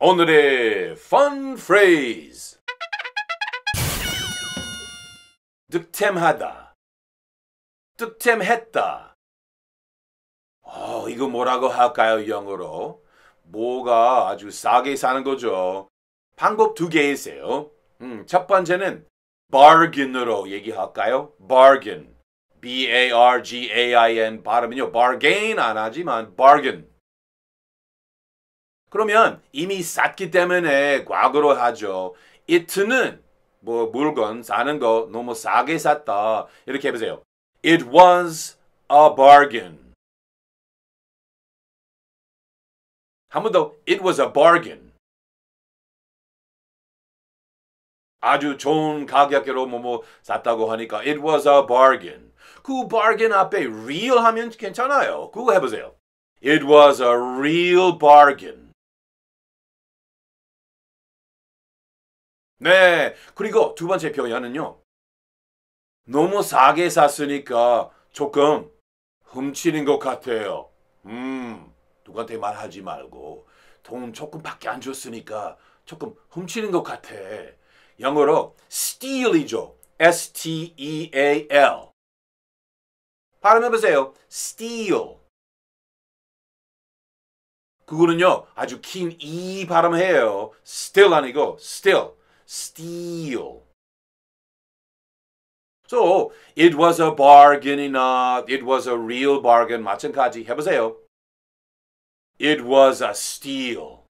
오늘의 fun phrase 득템하다 득템했다 어, 이거 뭐라고 할까요 영어로 뭐가 아주 싸게 사는 거죠 방법 두 개 있어요 음, 첫 번째는 bargain으로 얘기할까요 bargain B-A-R-G-A-I-N 발음은요 bargain 안 하지만 bargain 그러면 이미 샀기 때문에 과거로 하죠. it는 뭐 물건 사는 거 너무 싸게 샀다. 이렇게 해보세요. It was a bargain. 한번 더. It was a bargain. 아주 좋은 가격으로 뭐, 뭐 샀다고 하니까 It was a bargain. 그 bargain 앞에 real 하면 괜찮아요. 그거 해보세요. It was a real bargain. 네. 그리고 두 번째 표현은요. 너무 싸게 샀으니까 조금 훔치는 것 같아요. 음, 누구한테 말하지 말고 돈 조금밖에 안 줬으니까 조금 훔치는 것 같아. 영어로 steal이죠. S-T-E-A-L. 발음해보세요. steal. 그거는요, 아주 긴 E 발음해요. still 아니고 still. steal. So it was a bargain uh, It was a real bargain. 마찬가지 해보세요. It was a steal.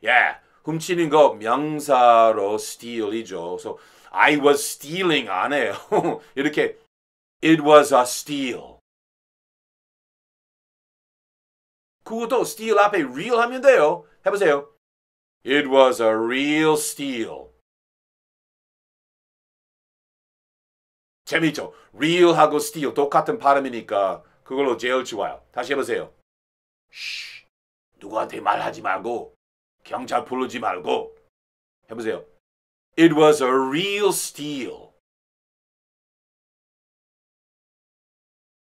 Yeah, 훔치는 거 명사로 steal이죠. So I was stealing 안 이렇게 it was a steal. 그것도 steal 앞에 real 하면 돼요. 해보세요. It was a real steal. 재밌죠? real하고 steal 똑같은 발음이니까 그걸로 제일 좋아요. 다시 해보세요. 쉬, 누구한테 말하지 말고 경찰 부르지 말고 해보세요. It was a real steal.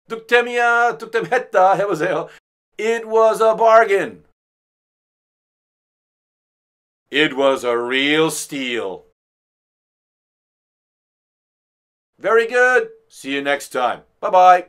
뚝땜이야, 뚝땜 했다 해보세요. It was a bargain. It was a real steal. Very good. See you next time. Bye-bye.